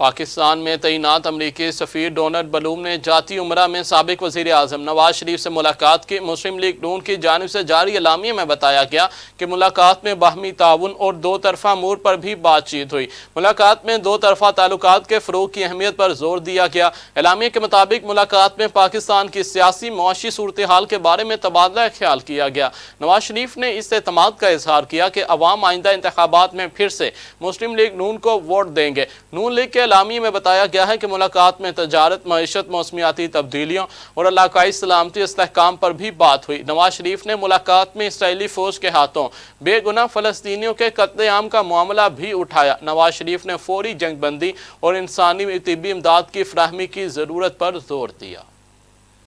पाकिस्तान में तैनात अमरीकी सफ़ीर डोनल्ड बलूम ने जाती उम्र में सबक वजीर अजम नवाज शरीफ से मुलाकात की मुस्लिम लीग नून की जानब से जारी अलामी में बताया गया कि मुलाकात में बाहमी ताउन और दो तरफा मूर पर भी बातचीत हुई मुलाकात में दो तरफा ताल्लुक के फ़रूग की अहमियत पर जोर दिया गया एलामी के मुताबिक मुलाकात में पाकिस्तान की सियासी मुआशी सूरत हाल के बारे में तबादला ख्याल किया गया नवाज शरीफ ने इस अतम का इजहार किया कि अवाम आइंदा इंतबात में फिर से मुस्लिम लीग नून को वोट देंगे नून लीग के इलामी में बताया गया है कि मुलाकात में तजारत मीशत मौसमियाती तब्दीलियों और इलाकई सलामती इसकाम पर भी बात हुई नवाज शरीफ ने मुलाकात में इसराइली फौज के हाथों बेगुना फलस्तियों के कत्म का मामला भी उठाया नवाज शरीफ ने फौरी जंगबंदी और इंसानी तबी इमदाद की फ्राहमी की ज़रूरत पर जोर दिया